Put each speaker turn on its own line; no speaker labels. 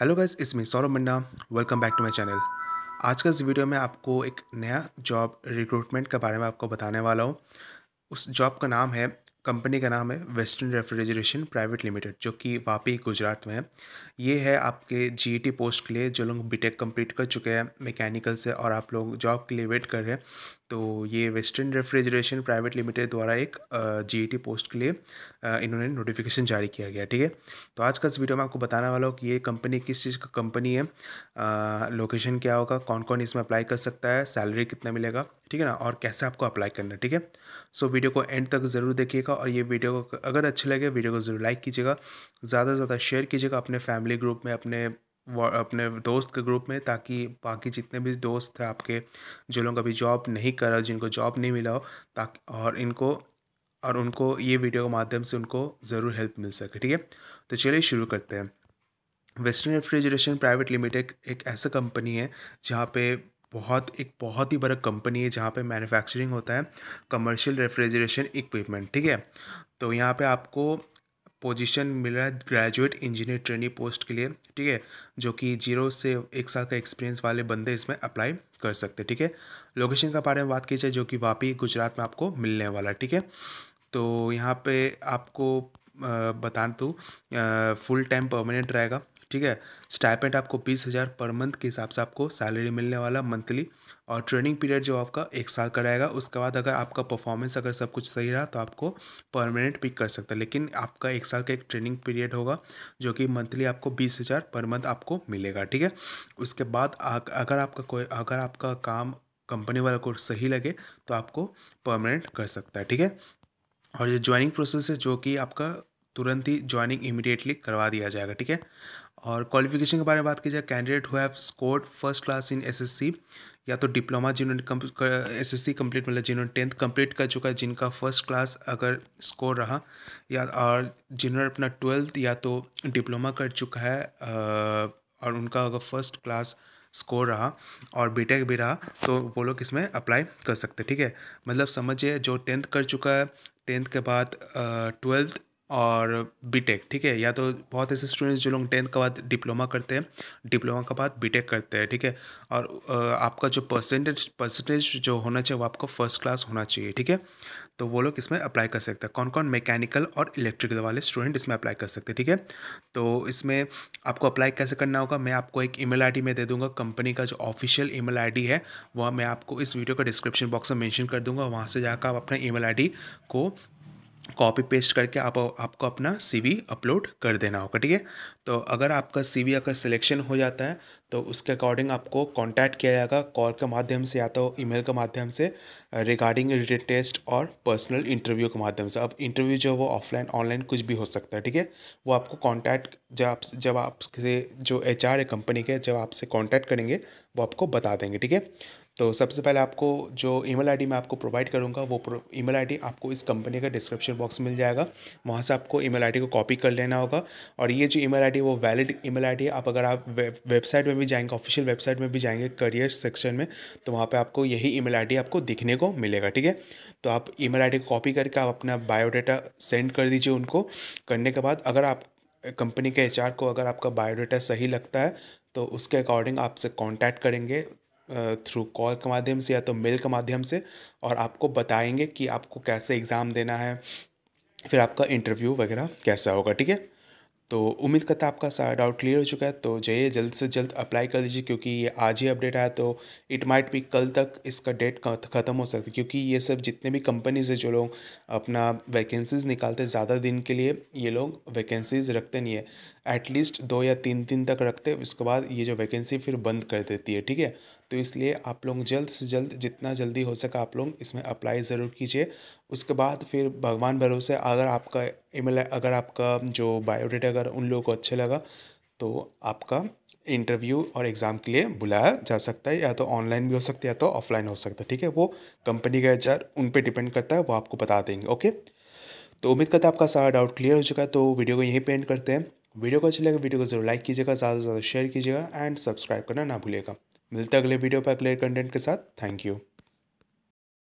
hello guys इसमें Saurabh Manna welcome back to my channel आज का इस वीडियो में आपको एक नया जॉब रिक्रूटमेंट के बारे में आपको बताने वाला हूँ उस जॉब का नाम है कंपनी का नाम है वेस्टर्न रेफ्रिजरेशन प्राइवेट लिमिटेड जो कि वापी गुजरात में है ये है आपके जी पोस्ट e के लिए जो लोग बीटेक कंप्लीट कर चुके हैं मैकेनिकल से और आप लोग जॉब के लिए वेट कर रहे हैं तो ये वेस्टर्न रेफ्रिजरेशन प्राइवेट लिमिटेड द्वारा एक जीईटी पोस्ट e के लिए इन्होंने नोटिफिकेशन जारी किया गया ठीक है तो आज का इस वीडियो में आपको बताने वाला हूँ कि ये कंपनी किस चीज़ का कंपनी है लोकेशन क्या होगा कौन कौन इसमें अप्लाई कर सकता है सैलरी कितना मिलेगा ठीक है ना और कैसे आपको अप्लाई करना ठीक है सो वीडियो को एंड तक ज़रूर देखिएगा और ये वीडियो अगर अच्छे लगे वीडियो को ज़रूर लाइक कीजिएगा ज़्यादा से ज़्यादा शेयर कीजिएगा अपने फैमिली ग्रुप में अपने अपने दोस्त के ग्रुप में ताकि बाकी जितने भी दोस्त हैं आपके जो लोग अभी जॉब नहीं कर रहे जिनको जॉब नहीं मिला हो ताकि और इनको और उनको ये वीडियो के माध्यम से उनको ज़रूर हेल्प मिल सके ठीक है तो चलिए शुरू करते हैं वेस्टर्न रेफ्रिजरेशन प्राइवेट लिमिटेड एक ऐसा कंपनी है जहाँ पे बहुत एक बहुत ही बड़ा कंपनी है जहाँ पे मैन्युफैक्चरिंग होता है कमर्शियल रेफ्रिजरेशन इक्विपमेंट ठीक है तो यहाँ पे आपको पोजीशन मिला है ग्रेजुएट इंजीनियर ट्रेनी पोस्ट के लिए ठीक है जो कि जीरो से एक साल का एक्सपीरियंस वाले बंदे इसमें अप्लाई कर सकते हैं ठीक है लोकेशन का बारे में बात की जाए जो कि वापी गुजरात में आपको मिलने वाला है ठीक है तो यहाँ पे आपको बता दूँ फुल टाइम परमानेंट रहेगा ठीक है स्टाइपेंट आपको बीस हज़ार पर मंथ के हिसाब से आपको सैलरी मिलने वाला मंथली और ट्रेनिंग पीरियड जो आपका एक साल का रहेगा उसके बाद अगर आपका परफॉर्मेंस अगर सब कुछ सही रहा तो आपको परमानेंट पिक कर सकता है लेकिन आपका एक साल का एक ट्रेनिंग पीरियड होगा जो कि मंथली आपको बीस हज़ार पर मंथ आपको मिलेगा ठीक है उसके बाद अगर आपका कोई अगर आपका काम कंपनी वाला को सही लगे तो आपको परमानेंट कर सकता है ठीक है और ये ज्वाइनिंग प्रोसेस है जो कि आपका तुरंत ही ज्वाइनिंग इमीडिएटली करवा दिया जाएगा ठीक है और क्वालिफिकेशन के बारे में बात की जाए कैंडिडेट हुए scored first class in SSC या तो डिप्लोमा जिन्होंने एस एस सी कम्प्लीट मतलब जिन्होंने टेंथ कम्प्लीट कर चुका है जिनका फर्स्ट क्लास अगर स्कोर रहा या और जिन्होंने अपना ट्वेल्थ या तो डिप्लोमा कर चुका है और उनका अगर फर्स्ट क्लास स्कोर रहा और बीटेक भी रहा तो वो लोग इसमें अप्लाई कर सकते ठीक है मतलब समझिए जो टेंथ कर चुका है टेंथ के बाद ट्वेल्थ और बीटेक ठीक है या तो बहुत ऐसे स्टूडेंट्स जो लोग टेंथ के बाद डिप्लोमा करते हैं डिप्लोमा के बाद बीटेक करते हैं ठीक है और आपका जो परसेंटेज परसेंटेज जो होना चाहिए वो आपको फर्स्ट क्लास होना चाहिए ठीक है तो वो लोग इसमें अप्लाई कर सकते हैं कौन कौन मैकेनिकल और इलेक्ट्रिकल वाले स्टूडेंट इसमें अप्लाई कर सकते हैं ठीक है तो इसमें आपको अप्लाई कैसे करना होगा मैं आपको एक ईमेल आईडी में दे दूंगा कंपनी का जो ऑफिशियल ईमेल आईडी है वह मैं आपको इस वीडियो का डिस्क्रिप्शन बॉक्स में मेंशन कर दूंगा वहाँ से जाकर आप अपना ईमेल आईडी को कॉपी पेस्ट करके आप आपको अपना सीवी अपलोड कर देना होगा ठीक है तो अगर आपका सीवी अगर सिलेक्शन हो जाता है तो उसके अकॉर्डिंग आपको कांटेक्ट किया जाएगा कॉल के माध्यम से या तो ईमेल के माध्यम से रिगार्डिंग रिटेड टेस्ट और पर्सनल इंटरव्यू के माध्यम से अब इंटरव्यू जो है वो ऑफलाइन ऑनलाइन कुछ भी हो सकता है ठीक है वो आपको कॉन्टैक्ट जब आप जब आपसे जो एच है कंपनी के जब आपसे कॉन्टैक्ट करेंगे वो आपको बता देंगे ठीक है तो सबसे पहले आपको जो ईमेल आईडी मैं आपको प्रोवाइड करूँगा वो ईमेल आईडी आपको इस कंपनी का डिस्क्रिप्शन बॉक्स मिल जाएगा वहाँ से आपको ईमेल आईडी को कॉपी कर लेना होगा और ये जो ईमेल आईडी वो वैलिड ईमेल आईडी आप अगर आप वेबसाइट में भी जाएंगे ऑफिशियल वेबसाइट में भी जाएंगे करियर सेक्शन में तो वहाँ पर आपको यही ई मेल आपको दिखने को मिलेगा ठीक है तो आप ई मेल को कॉपी करके आप अपना बायोडाटा सेंड कर दीजिए उनको करने के बाद अगर आप कंपनी के एच को अगर आपका बायोडाटा सही लगता है तो उसके अकॉर्डिंग आपसे कांटेक्ट करेंगे थ्रू कॉल के माध्यम से या तो मेल के माध्यम से और आपको बताएंगे कि आपको कैसे एग्ज़ाम देना है फिर आपका इंटरव्यू वगैरह कैसा होगा ठीक है तो उम्मीद करता आपका सारा डाउट क्लियर हो चुका है तो जाइए जल्द से जल्द अप्लाई कर लीजिए क्योंकि ये आज ही अपडेट आया तो इट माइट भी कल तक इसका डेट ख़त्म हो सकता है क्योंकि ये सब जितने भी कंपनीज है जो लोग अपना वैकेंसीज निकालते ज़्यादा दिन के लिए ये लोग वैकेंसीज रखते नहीं है एटलीस्ट दो या तीन दिन तक रखते उसके बाद ये जो वैकेंसी फिर बंद कर देती है ठीक है तो इसलिए आप लोग जल्द से जल्द जितना जल्दी हो सका आप लोग इसमें अप्लाई ज़रूर कीजिए उसके बाद फिर भगवान भरोसे अगर आपका ईमेल मतलब अगर आपका जो बायोडेटा अगर उन लोगों को अच्छा लगा तो आपका इंटरव्यू और एग्ज़ाम के लिए बुलाया जा सकता है या तो ऑनलाइन भी हो सकता है या तो ऑफलाइन हो सकता है ठीक है वो कंपनी का एच उन पर डिपेंड करता है वो आपको बता देंगे ओके तो उम्मीद करता है आपका सारा डाउट क्लियर हो चुका है तो वीडियो को यहीं पे एंड करते हैं वीडियो को अच्छा लगे वीडियो को जरूर लाइक कीजिएगा ज़्यादा से ज़्यादा शेयर कीजिएगा एंड सब्सक्राइब करना ना भूलिएगा मिलता है अगले वीडियो पर अगले कंटेंट के साथ थैंक यू